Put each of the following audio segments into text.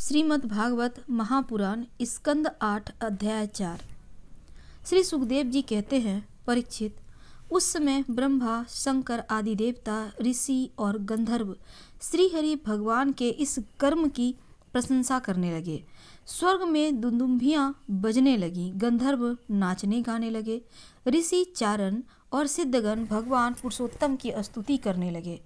श्रीमद् भागवत महापुराण स्कंद आठ अध्याय चार श्री सुखदेव जी कहते हैं परीक्षित उस समय ब्रह्मा शंकर आदि देवता ऋषि और गंधर्व श्रीहरि भगवान के इस कर्म की प्रशंसा करने लगे स्वर्ग में दुदुम्भिया बजने लगीं गंधर्व नाचने गाने लगे ऋषि चारण और सिद्धगण भगवान पुरुषोत्तम की स्तुति करने लगे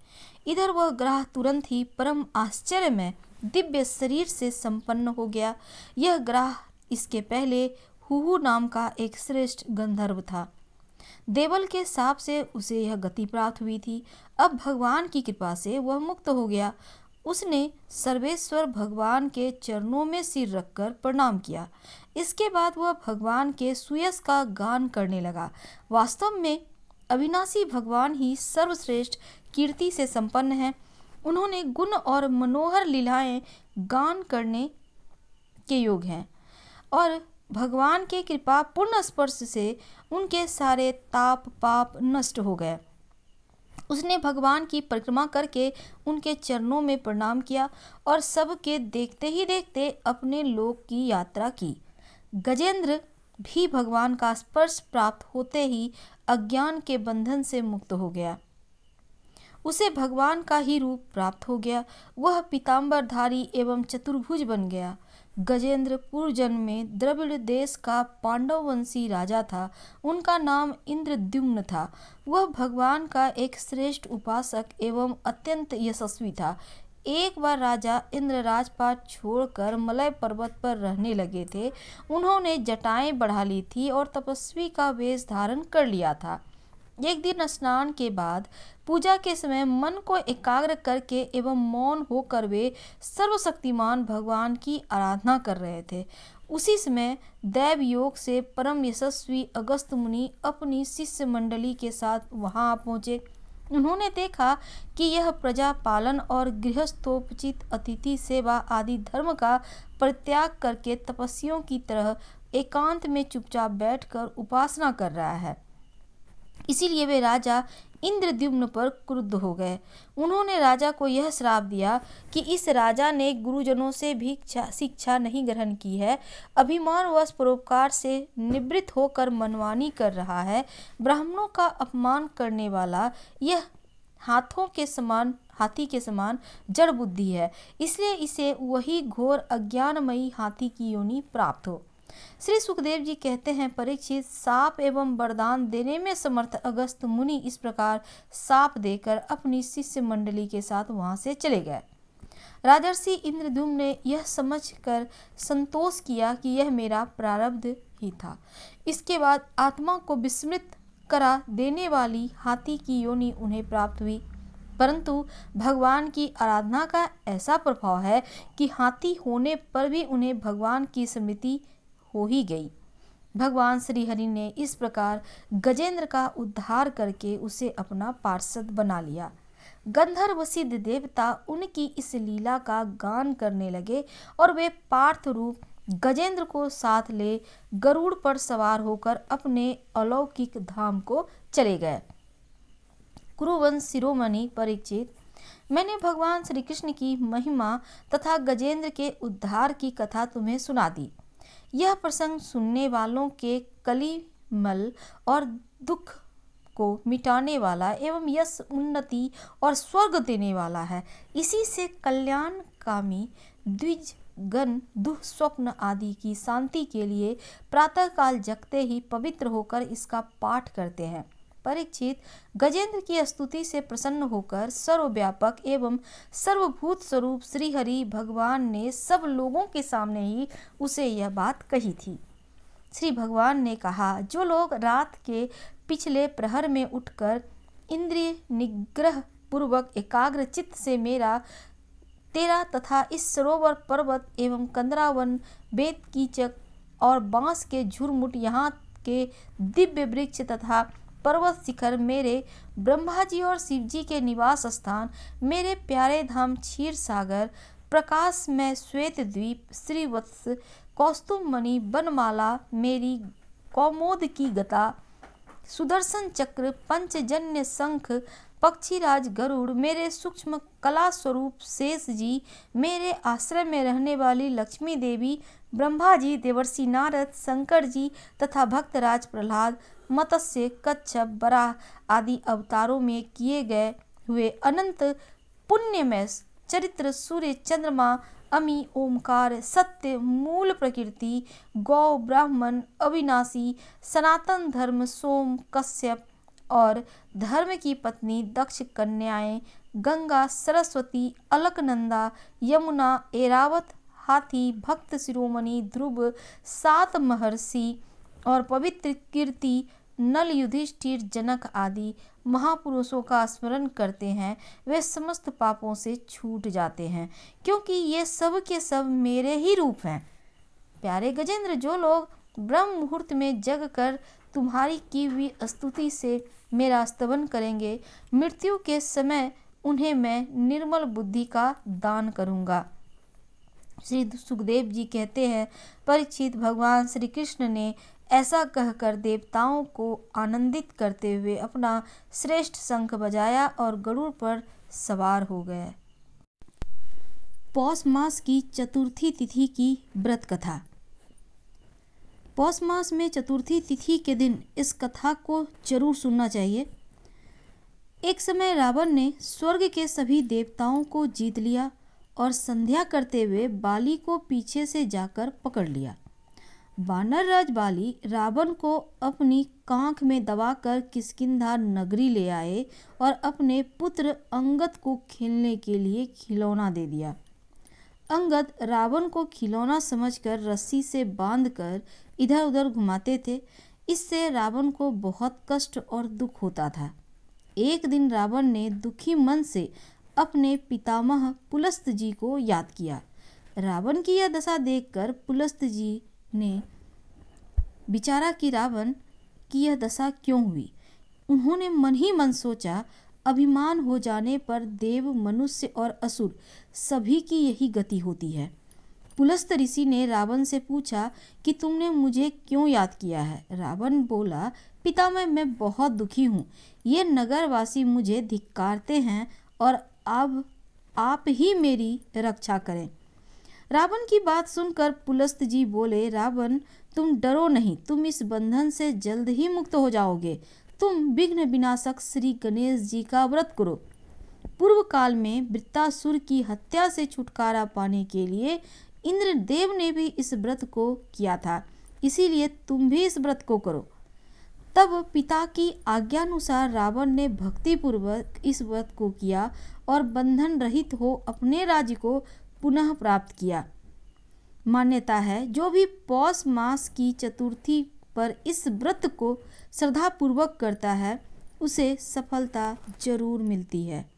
इधर वह ग्रह तुरंत ही परम आश्चर्य में दिव्य शरीर से संपन्न हो गया यह ग्रह इसके पहले हुहू नाम का एक श्रेष्ठ गंधर्व था देवल के साप से उसे यह गति प्राप्त हुई थी अब भगवान की कृपा से वह मुक्त हो गया उसने सर्वेश्वर भगवान के चरणों में सिर रखकर प्रणाम किया इसके बाद वह भगवान के सुयस का गान करने लगा वास्तव में अविनाशी भगवान ही सर्वश्रेष्ठ कीर्ति से संपन्न है उन्होंने गुण और मनोहर लीलाएं गान करने के योग हैं और भगवान के कृपा पूर्ण स्पर्श से उनके सारे ताप पाप नष्ट हो गए उसने भगवान की परिक्रमा करके उनके चरणों में प्रणाम किया और सबके देखते ही देखते अपने लोक की यात्रा की गजेंद्र भी भगवान का स्पर्श प्राप्त होते ही अज्ञान के बंधन से मुक्त हो गया उसे भगवान का ही रूप प्राप्त हो गया वह पीताम्बरधारी एवं चतुर्भुज बन गया गजेंद्र पूर्वजन्म जन्म में द्रविड़ देश का पांडववंशी राजा था उनका नाम इंद्रद्युम्न था वह भगवान का एक श्रेष्ठ उपासक एवं अत्यंत यशस्वी था एक बार राजा इंद्रराज पाट छोड़कर मलय पर्वत पर रहने लगे थे उन्होंने जटाएं बढ़ा ली थी और तपस्वी का वेश धारण कर लिया था एक दिन स्नान के बाद पूजा के समय मन को एकाग्र करके एवं मौन होकर वे सर्वशक्तिमान भगवान की आराधना कर रहे थे उसी समय दैव योग से परम यशस्वी अगस्त मुनि अपनी शिष्य मंडली के साथ वहाँ पहुँचे उन्होंने देखा कि यह प्रजा पालन और गृहस्थोपचित अतिथि सेवा आदि धर्म का परित्याग करके तपस्वियों की तरह एकांत में चुपचाप बैठकर उपासना कर रहा है इसीलिए वे राजा इंद्रद्युम्न पर क्रुद्ध हो गए उन्होंने राजा को यह श्राप दिया कि इस राजा ने गुरुजनों से भी शिक्षा नहीं ग्रहण की है अभिमान व परोपकार से निवृत्त होकर मनवानी कर रहा है ब्राह्मणों का अपमान करने वाला यह हाथों के समान हाथी के समान जड़ बुद्धि है इसलिए इसे वही घोर अज्ञानमयी हाथी की योनि प्राप्त हो श्री सुखदेव जी कहते हैं परीक्षित साप एवं वरदान देने में समर्थ अगस्त मुनि इस प्रकार साप देकर अपनी शिष्य मंडली के साथ वहां से चले गए राजर्षि इंद्रदूम ने यह समझकर संतोष किया कि यह मेरा प्रारब्ध ही था इसके बाद आत्मा को विस्मृत करा देने वाली हाथी की योनि उन्हें प्राप्त हुई परंतु भगवान की आराधना का ऐसा प्रभाव है कि हाथी होने पर भी उन्हें भगवान की स्मृति हो ही गई भगवान श्री हरि ने इस प्रकार गजेंद्र का उद्धार करके उसे अपना पार्षद बना लिया गंधर्व सिद्ध देवता उनकी इस लीला का गान करने लगे और वे पार्थ रूप गजेंद्र को साथ ले गरुड़ पर सवार होकर अपने अलौकिक धाम को चले गए कुरुवंश शिरोमणि परीक्षित मैंने भगवान श्री कृष्ण की महिमा तथा गजेंद्र के उद्धार की कथा तुम्हें सुना दी यह प्रसंग सुनने वालों के कलिमल और दुख को मिटाने वाला एवं यश उन्नति और स्वर्ग देने वाला है इसी से कल्याणकामी द्विज गण स्वप्न आदि की शांति के लिए प्रातःकाल जगते ही पवित्र होकर इसका पाठ करते हैं परीक्षित गजेंद्र की स्तुति से प्रसन्न होकर सर्वव्यापक एवं सर्वभूत स्वरूप श्रीहरि भगवान ने सब लोगों के सामने ही उसे यह बात कही थी श्री भगवान ने कहा जो लोग रात के पिछले प्रहर में उठकर इंद्रिय निग्रह पूर्वक एकाग्र चित्त से मेरा तेरा तथा इस सरोवर पर्वत एवं कंदरावन बेत कीचक और बांस के झुरमुट यहाँ के दिव्य वृक्ष तथा पर्वत शिखर मेरे ब्रह्मा जी और शिव जी के निवास स्थान मेरे प्यारे धाम क्षीर सागर प्रकाश में श्वेत द्वीप श्रीवत्स कौस्तुम मणि बनमाला मेरी कौमोद की गता सुदर्शन चक्र पंचजन्य शंख पक्षीराज गरुड़ मेरे सूक्ष्म कला स्वरूप शेष जी मेरे आश्रय में रहने वाली लक्ष्मी देवी ब्रह्मा जी देवर्षि नारद शंकर जी तथा भक्तराज प्रहलाद मत्स्य कच्छप बराह आदि अवतारों में किए गए हुए अनंत पुण्यमय चरित्र सूर्य चंद्रमा अमी ओमकार सत्य मूल प्रकृति गौ ब्राह्मण अविनाशी सनातन धर्म सोम कश्यप और धर्म की पत्नी दक्ष कन्याएं गंगा सरस्वती अलकनंदा यमुना एरावत हाथी भक्त शिरोमणि ध्रुव सात महर्षि और पवित्र कीर्ति नल युधिष्ठिर जनक आदि महापुरुषों का स्मरण करते हैं वे समस्त पापों से छूट जाते हैं क्योंकि ये सब के सब मेरे ही रूप हैं प्यारे गजेंद्र जो लोग ब्रह्म मुहूर्त में जग कर तुम्हारी की हुई स्तुति से मेरा स्तवन करेंगे मृत्यु के समय उन्हें मैं निर्मल बुद्धि का दान करूंगा श्री सुखदेव जी कहते हैं परीक्षित भगवान श्री कृष्ण ने ऐसा कहकर देवताओं को आनंदित करते हुए अपना श्रेष्ठ शंख बजाया और गरुड़ पर सवार हो गए पौष मास की चतुर्थी तिथि की व्रत कथा पौष मास में चतुर्थी तिथि के दिन इस कथा को जरूर सुनना चाहिए एक समय रावण ने स्वर्ग के सभी देवताओं को जीत लिया और संध्या करते हुए बाली को पीछे से जाकर पकड़ लिया वानर राज बाली रावण को अपनी कांख में दबाकर किसकिंधा नगरी ले आए और अपने पुत्र अंगद को खेलने के लिए खिलौना दे दिया अंगद रावण को खिलौना समझकर रस्सी से बांधकर इधर उधर घुमाते थे इससे रावण को बहुत कष्ट और दुख होता था एक दिन रावण ने दुखी मन से अपने पितामह पुलस्त जी को याद किया रावण की यह दशा देखकर पुलस्त जी ने विचारा कि रावण की यह दशा क्यों हुई उन्होंने मन ही मन सोचा अभिमान हो जाने पर देव मनुष्य और असुर सभी की यही गति होती है पुलस्त ऋषि ने रावण से पूछा कि तुमने मुझे क्यों याद किया है रावण बोला पिता मैं मैं बहुत दुखी हूँ ये नगरवासी मुझे धिक्कारते हैं और अब आप ही मेरी रक्षा करें रावण की बात सुनकर पुलस्त जी बोले रावण तुम डरो नहीं तुम इस बंधन से जल्द ही मुक्त हो जाओगे तुम विघ्न विनाशक श्री गणेश जी का व्रत करो पूर्व काल में वृत्तासुर की हत्या से छुटकारा पाने के लिए इंद्रदेव ने भी इस व्रत को किया था इसीलिए तुम भी इस व्रत को करो तब पिता की आज्ञानुसार रावण ने भक्तिपूर्वक इस व्रत को किया और बंधन रहित हो अपने राज्य को पुनः प्राप्त किया मान्यता है जो भी पौष मास की चतुर्थी पर इस व्रत को श्रद्धापूर्वक करता है उसे सफलता जरूर मिलती है